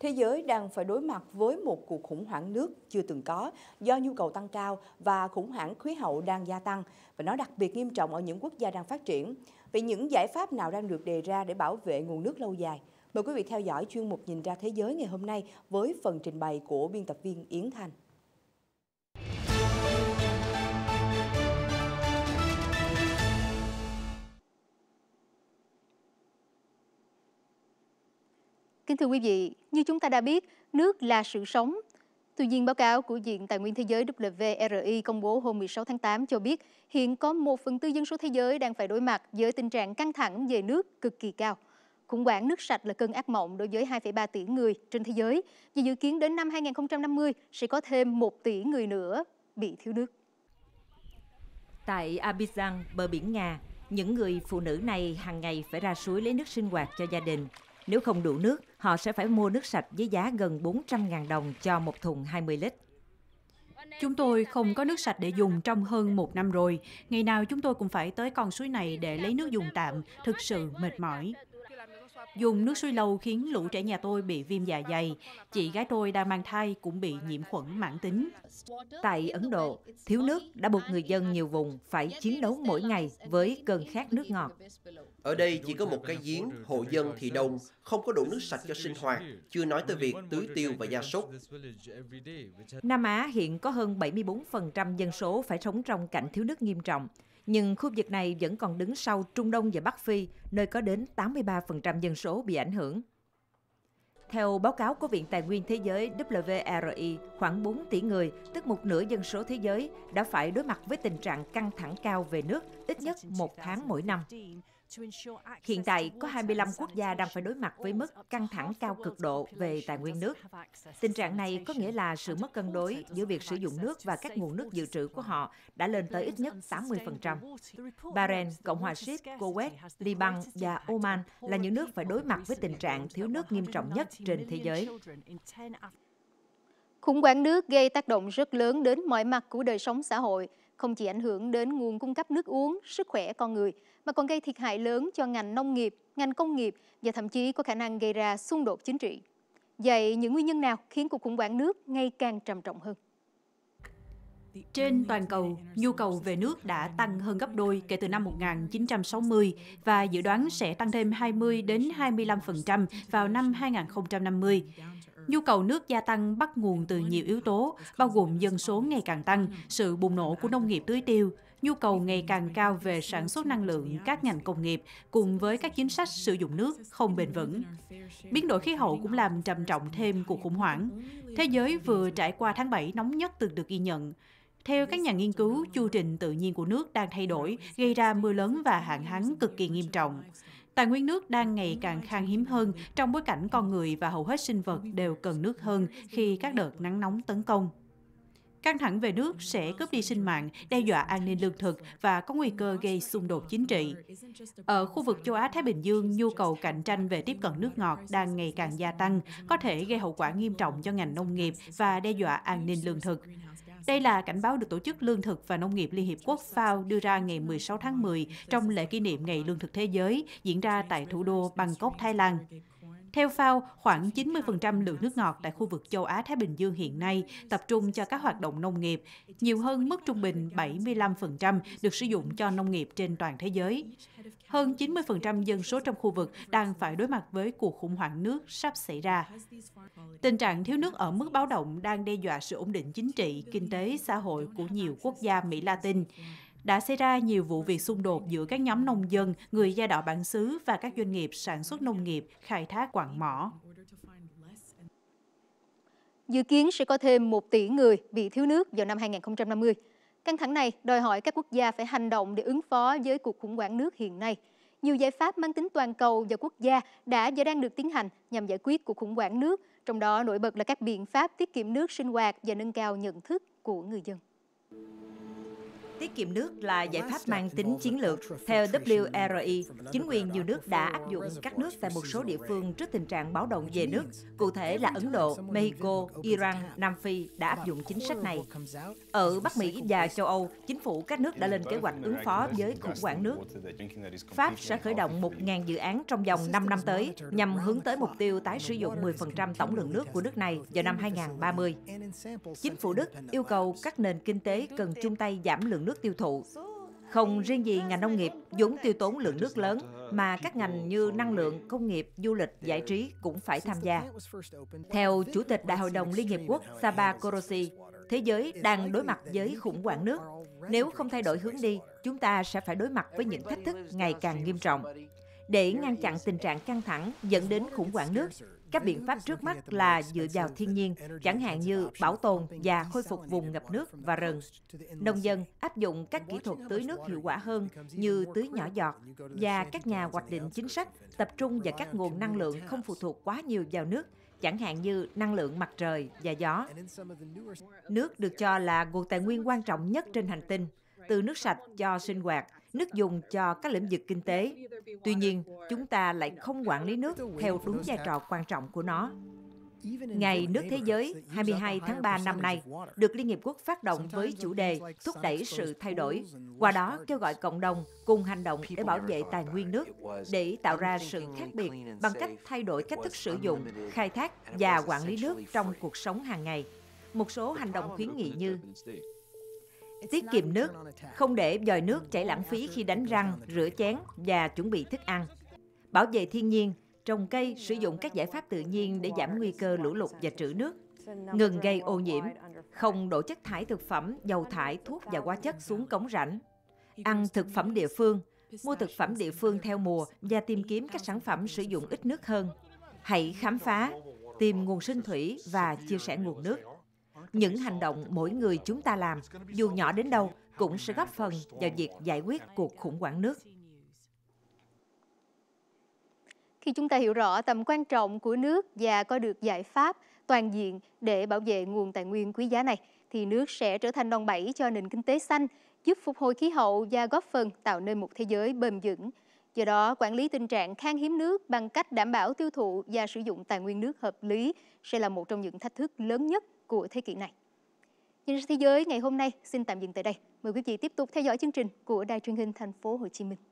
Thế giới đang phải đối mặt với một cuộc khủng hoảng nước chưa từng có do nhu cầu tăng cao và khủng hoảng khí hậu đang gia tăng và nó đặc biệt nghiêm trọng ở những quốc gia đang phát triển. Vậy những giải pháp nào đang được đề ra để bảo vệ nguồn nước lâu dài? Mời quý vị theo dõi chuyên mục Nhìn ra thế giới ngày hôm nay với phần trình bày của biên tập viên Yến Thành. Kính thưa quý vị, như chúng ta đã biết, nước là sự sống. Tuy nhiên, báo cáo của Diện Tài nguyên Thế giới WRI công bố hôm 16 tháng 8 cho biết hiện có một phần tư dân số thế giới đang phải đối mặt với tình trạng căng thẳng về nước cực kỳ cao. Khủng hoảng nước sạch là cơn ác mộng đối với 2,3 tỷ người trên thế giới và dự kiến đến năm 2050 sẽ có thêm 1 tỷ người nữa bị thiếu nước. Tại Abidjan, bờ biển Nga, những người phụ nữ này hàng ngày phải ra suối lấy nước sinh hoạt cho gia đình nếu không đủ nước, họ sẽ phải mua nước sạch với giá gần 400.000 đồng cho một thùng 20 lít. Chúng tôi không có nước sạch để dùng trong hơn một năm rồi. Ngày nào chúng tôi cũng phải tới con suối này để lấy nước dùng tạm, thực sự mệt mỏi. Dùng nước suối lâu khiến lũ trẻ nhà tôi bị viêm dạ dày. Chị gái tôi đang mang thai cũng bị nhiễm khuẩn mãn tính. Tại Ấn Độ, thiếu nước đã buộc người dân nhiều vùng phải chiến đấu mỗi ngày với cơn khát nước ngọt. Ở đây chỉ có một cái giếng, hộ dân thì đông, không có đủ nước sạch cho sinh hoạt, chưa nói tới việc tưới tiêu và gia súc. Nam Á hiện có hơn 74% dân số phải sống trong cảnh thiếu nước nghiêm trọng nhưng khu vực này vẫn còn đứng sau Trung Đông và Bắc Phi, nơi có đến 83% dân số bị ảnh hưởng. Theo báo cáo của Viện Tài nguyên Thế giới WRI, khoảng 4 tỷ người, tức một nửa dân số thế giới, đã phải đối mặt với tình trạng căng thẳng cao về nước ít nhất một tháng mỗi năm. Hiện tại, có 25 quốc gia đang phải đối mặt với mức căng thẳng cao cực độ về tài nguyên nước. Tình trạng này có nghĩa là sự mất cân đối giữa việc sử dụng nước và các nguồn nước dự trữ của họ đã lên tới ít nhất 80%. Bahrain, Cộng hòa Ship, Kuwait, Liban và Oman là những nước phải đối mặt với tình trạng thiếu nước nghiêm trọng nhất trên thế giới. Khủng hoảng nước gây tác động rất lớn đến mọi mặt của đời sống xã hội, không chỉ ảnh hưởng đến nguồn cung cấp nước uống, sức khỏe con người, mà còn gây thiệt hại lớn cho ngành nông nghiệp, ngành công nghiệp và thậm chí có khả năng gây ra xung đột chính trị. Vậy những nguyên nhân nào khiến cuộc khủng hoảng nước ngày càng trầm trọng hơn? Trên toàn cầu, nhu cầu về nước đã tăng hơn gấp đôi kể từ năm 1960 và dự đoán sẽ tăng thêm 20 đến 25% vào năm 2050. Nhu cầu nước gia tăng bắt nguồn từ nhiều yếu tố, bao gồm dân số ngày càng tăng, sự bùng nổ của nông nghiệp tưới tiêu, nhu cầu ngày càng cao về sản xuất năng lượng các ngành công nghiệp cùng với các chính sách sử dụng nước không bền vững. Biến đổi khí hậu cũng làm trầm trọng thêm cuộc khủng hoảng. Thế giới vừa trải qua tháng 7 nóng nhất từng được ghi nhận. Theo các nhà nghiên cứu, chu trình tự nhiên của nước đang thay đổi, gây ra mưa lớn và hạn hán cực kỳ nghiêm trọng. Tài nguyên nước đang ngày càng khan hiếm hơn trong bối cảnh con người và hầu hết sinh vật đều cần nước hơn khi các đợt nắng nóng tấn công. Căng thẳng về nước sẽ cướp đi sinh mạng, đe dọa an ninh lương thực và có nguy cơ gây xung đột chính trị. Ở khu vực châu Á-Thái Bình Dương, nhu cầu cạnh tranh về tiếp cận nước ngọt đang ngày càng gia tăng, có thể gây hậu quả nghiêm trọng cho ngành nông nghiệp và đe dọa an ninh lương thực. Đây là cảnh báo được Tổ chức Lương thực và Nông nghiệp Liên Hiệp Quốc FAO đưa ra ngày 16 tháng 10 trong lễ kỷ niệm Ngày Lương thực Thế giới diễn ra tại thủ đô Bangkok, Thái Lan. Theo FAO, khoảng 90% lượng nước ngọt tại khu vực châu Á-Thái Bình Dương hiện nay tập trung cho các hoạt động nông nghiệp, nhiều hơn mức trung bình 75% được sử dụng cho nông nghiệp trên toàn thế giới. Hơn 90% dân số trong khu vực đang phải đối mặt với cuộc khủng hoảng nước sắp xảy ra. Tình trạng thiếu nước ở mức báo động đang đe dọa sự ổn định chính trị, kinh tế, xã hội của nhiều quốc gia Mỹ Latin đã xảy ra nhiều vụ việc xung đột giữa các nhóm nông dân, người da đỏ bản xứ và các doanh nghiệp sản xuất nông nghiệp, khai thác quặng mỏ. Dự kiến sẽ có thêm 1 tỷ người bị thiếu nước vào năm 2050. Căng thẳng này đòi hỏi các quốc gia phải hành động để ứng phó với cuộc khủng hoảng nước hiện nay. Nhiều giải pháp mang tính toàn cầu và quốc gia đã và đang được tiến hành nhằm giải quyết cuộc khủng hoảng nước, trong đó nổi bật là các biện pháp tiết kiệm nước sinh hoạt và nâng cao nhận thức của người dân. Tiết kiệm nước là giải pháp mang tính chiến lược. Theo WRI, e. chính quyền nhiều nước đã áp dụng các nước tại một số địa phương trước tình trạng báo động về nước. Cụ thể là Ấn Độ, Mexico, Iran, Nam Phi đã áp dụng chính sách này. Ở Bắc Mỹ và châu Âu, chính phủ các nước đã lên kế hoạch ứng phó với khủng hoảng nước. Pháp sẽ khởi động 1.000 dự án trong vòng 5 năm tới nhằm hướng tới mục tiêu tái sử dụng 10% tổng lượng nước của nước này vào năm 2030. Chính phủ Đức yêu cầu các nền kinh tế cần chung tay giảm lượng nước nước tiêu thụ. Không riêng gì ngành nông nghiệp vốn tiêu tốn lượng nước lớn, mà các ngành như năng lượng, công nghiệp, du lịch, giải trí cũng phải tham gia. Theo Chủ tịch Đại hội đồng Liên Hiệp Quốc Saba Korosi, thế giới đang đối mặt với khủng hoảng nước. Nếu không thay đổi hướng đi, chúng ta sẽ phải đối mặt với những thách thức ngày càng nghiêm trọng. Để ngăn chặn tình trạng căng thẳng dẫn đến khủng hoảng nước, các biện pháp trước mắt là dựa vào thiên nhiên, chẳng hạn như bảo tồn và khôi phục vùng ngập nước và rừng. Nông dân áp dụng các kỹ thuật tưới nước hiệu quả hơn như tưới nhỏ giọt và các nhà hoạch định chính sách tập trung vào các nguồn năng lượng không phụ thuộc quá nhiều vào nước chẳng hạn như năng lượng mặt trời và gió. Nước được cho là nguồn tài nguyên quan trọng nhất trên hành tinh, từ nước sạch cho sinh hoạt nước dùng cho các lĩnh vực kinh tế. Tuy nhiên, chúng ta lại không quản lý nước theo đúng vai trò quan trọng của nó. Ngày nước thế giới 22 tháng 3 năm nay được Liên Hiệp Quốc phát động với chủ đề thúc đẩy sự thay đổi, qua đó kêu gọi cộng đồng cùng hành động để bảo vệ tài nguyên nước, để tạo ra sự khác biệt bằng cách thay đổi cách thức sử dụng, khai thác và quản lý nước trong cuộc sống hàng ngày. Một số hành động khuyến nghị như tiết kiệm nước, không để vòi nước chảy lãng phí khi đánh răng, rửa chén và chuẩn bị thức ăn. Bảo vệ thiên nhiên, trồng cây, sử dụng các giải pháp tự nhiên để giảm nguy cơ lũ lụt và trữ nước, ngừng gây ô nhiễm, không đổ chất thải thực phẩm, dầu thải, thuốc và hóa chất xuống cống rãnh, ăn thực phẩm địa phương, mua thực phẩm địa phương theo mùa và tìm kiếm các sản phẩm sử dụng ít nước hơn. Hãy khám phá, tìm nguồn sinh thủy và chia sẻ nguồn nước những hành động mỗi người chúng ta làm, dù nhỏ đến đâu, cũng sẽ góp phần vào việc giải quyết cuộc khủng hoảng nước. Khi chúng ta hiểu rõ tầm quan trọng của nước và có được giải pháp toàn diện để bảo vệ nguồn tài nguyên quý giá này, thì nước sẽ trở thành đòn bẩy cho nền kinh tế xanh, giúp phục hồi khí hậu và góp phần tạo nên một thế giới bền vững. Do đó, quản lý tình trạng khan hiếm nước bằng cách đảm bảo tiêu thụ và sử dụng tài nguyên nước hợp lý sẽ là một trong những thách thức lớn nhất của thế kỷ này. Nhìn ra thế giới ngày hôm nay xin tạm dừng tại đây. Mời quý vị tiếp tục theo dõi chương trình của Đài truyền hình Thành phố Hồ Chí Minh.